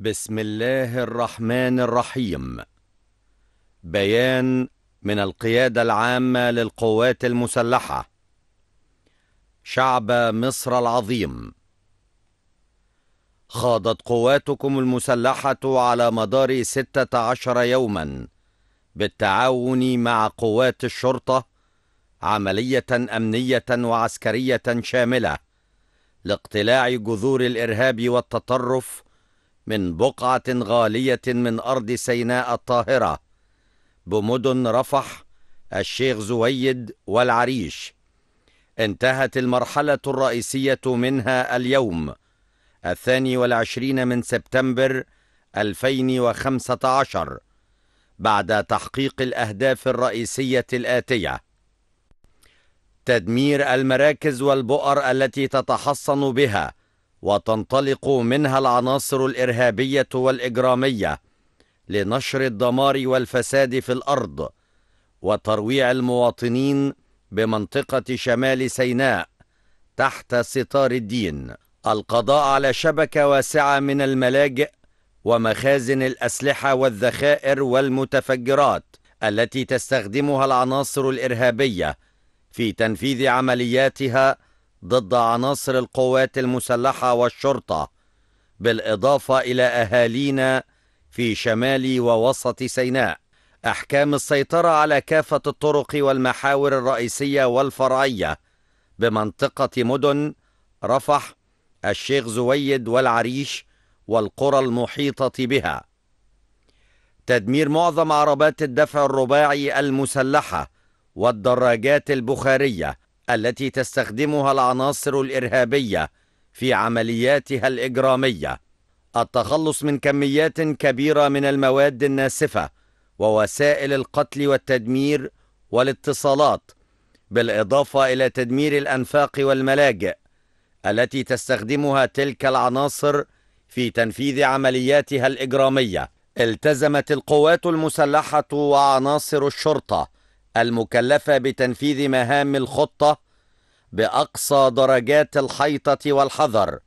بسم الله الرحمن الرحيم بيان من القيادة العامة للقوات المسلحة شعب مصر العظيم خاضت قواتكم المسلحة على مدار ستة عشر يوما بالتعاون مع قوات الشرطة عملية أمنية وعسكرية شاملة لاقتلاع جذور الإرهاب والتطرف من بقعة غالية من أرض سيناء الطاهرة بمدن رفح الشيخ زويد والعريش انتهت المرحلة الرئيسية منها اليوم الثاني والعشرين من سبتمبر 2015 بعد تحقيق الأهداف الرئيسية الآتية تدمير المراكز والبؤر التي تتحصن بها وتنطلق منها العناصر الارهابيه والاجراميه لنشر الدمار والفساد في الارض وترويع المواطنين بمنطقه شمال سيناء تحت ستار الدين القضاء على شبكه واسعه من الملاجئ ومخازن الاسلحه والذخائر والمتفجرات التي تستخدمها العناصر الارهابيه في تنفيذ عملياتها ضد عناصر القوات المسلحه والشرطه بالاضافه الى اهالينا في شمال ووسط سيناء احكام السيطره على كافه الطرق والمحاور الرئيسيه والفرعيه بمنطقه مدن رفح الشيخ زويد والعريش والقرى المحيطه بها تدمير معظم عربات الدفع الرباعي المسلحه والدراجات البخاريه التي تستخدمها العناصر الارهابيه في عملياتها الاجراميه التخلص من كميات كبيره من المواد الناسفه ووسائل القتل والتدمير والاتصالات بالاضافه الى تدمير الانفاق والملاجئ التي تستخدمها تلك العناصر في تنفيذ عملياتها الاجراميه التزمت القوات المسلحه وعناصر الشرطه المكلفه بتنفيذ مهام الخطه باقصى درجات الحيطه والحذر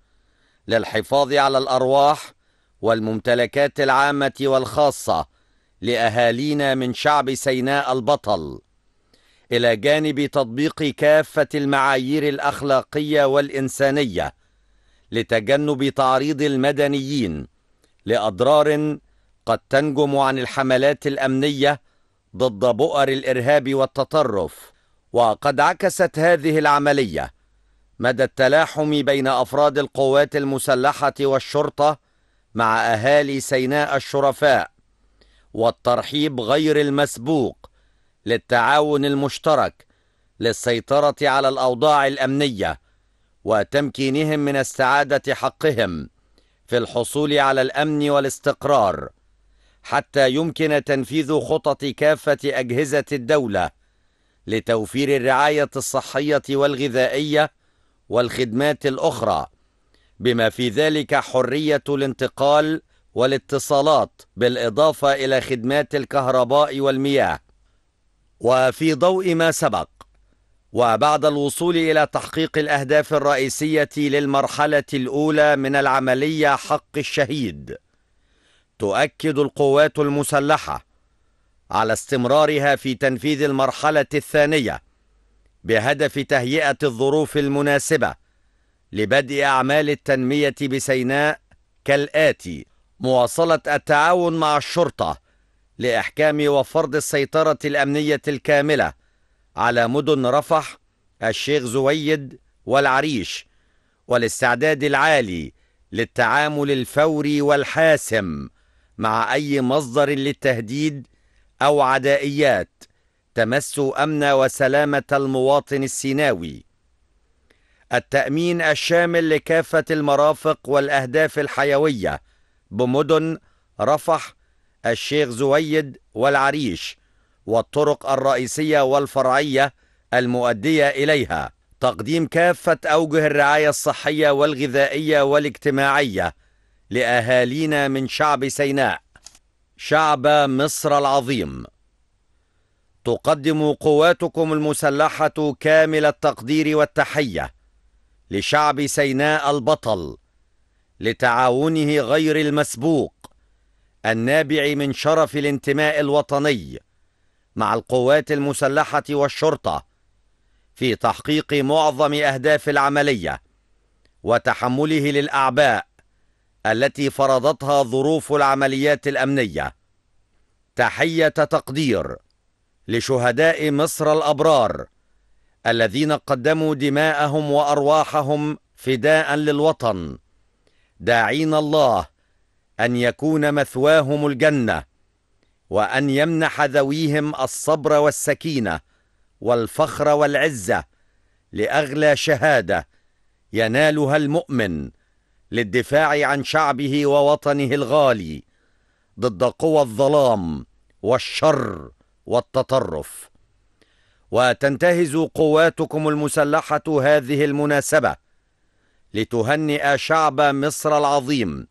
للحفاظ على الارواح والممتلكات العامه والخاصه لاهالينا من شعب سيناء البطل الى جانب تطبيق كافه المعايير الاخلاقيه والانسانيه لتجنب تعريض المدنيين لاضرار قد تنجم عن الحملات الامنيه ضد بؤر الارهاب والتطرف وقد عكست هذه العملية مدى التلاحم بين أفراد القوات المسلحة والشرطة مع أهالي سيناء الشرفاء والترحيب غير المسبوق للتعاون المشترك للسيطرة على الأوضاع الأمنية وتمكينهم من استعادة حقهم في الحصول على الأمن والاستقرار حتى يمكن تنفيذ خطط كافة أجهزة الدولة لتوفير الرعاية الصحية والغذائية والخدمات الأخرى بما في ذلك حرية الانتقال والاتصالات بالإضافة إلى خدمات الكهرباء والمياه وفي ضوء ما سبق وبعد الوصول إلى تحقيق الأهداف الرئيسية للمرحلة الأولى من العملية حق الشهيد تؤكد القوات المسلحة على استمرارها في تنفيذ المرحلة الثانية بهدف تهيئة الظروف المناسبة لبدء أعمال التنمية بسيناء كالآتي: مواصلة التعاون مع الشرطة لإحكام وفرض السيطرة الأمنية الكاملة على مدن رفح، الشيخ زويد، والعريش، والاستعداد العالي للتعامل الفوري والحاسم مع أي مصدر للتهديد أو عدائيات تمس أمن وسلامة المواطن السيناوي التأمين الشامل لكافة المرافق والأهداف الحيوية بمدن رفح الشيخ زويد والعريش والطرق الرئيسية والفرعية المؤدية إليها تقديم كافة أوجه الرعاية الصحية والغذائية والاجتماعية لأهالينا من شعب سيناء شعب مصر العظيم تقدم قواتكم المسلحه كامل التقدير والتحيه لشعب سيناء البطل لتعاونه غير المسبوق النابع من شرف الانتماء الوطني مع القوات المسلحه والشرطه في تحقيق معظم اهداف العمليه وتحمله للاعباء التي فرضتها ظروف العمليات الأمنية تحية تقدير لشهداء مصر الأبرار الذين قدموا دماءهم وأرواحهم فداء للوطن داعين الله أن يكون مثواهم الجنة وأن يمنح ذويهم الصبر والسكينة والفخر والعزة لأغلى شهادة ينالها المؤمن للدفاع عن شعبه ووطنه الغالي ضد قوى الظلام والشر والتطرف وتنتهز قواتكم المسلحه هذه المناسبه لتهنئ شعب مصر العظيم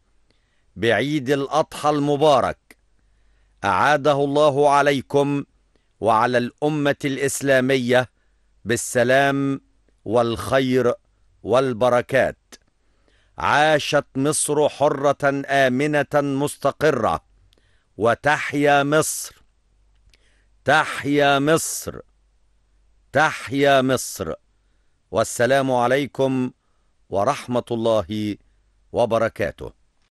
بعيد الاضحى المبارك اعاده الله عليكم وعلى الامه الاسلاميه بالسلام والخير والبركات عاشت مصر حرة آمنة مستقرة وتحيا مصر تحيا مصر تحيا مصر والسلام عليكم ورحمة الله وبركاته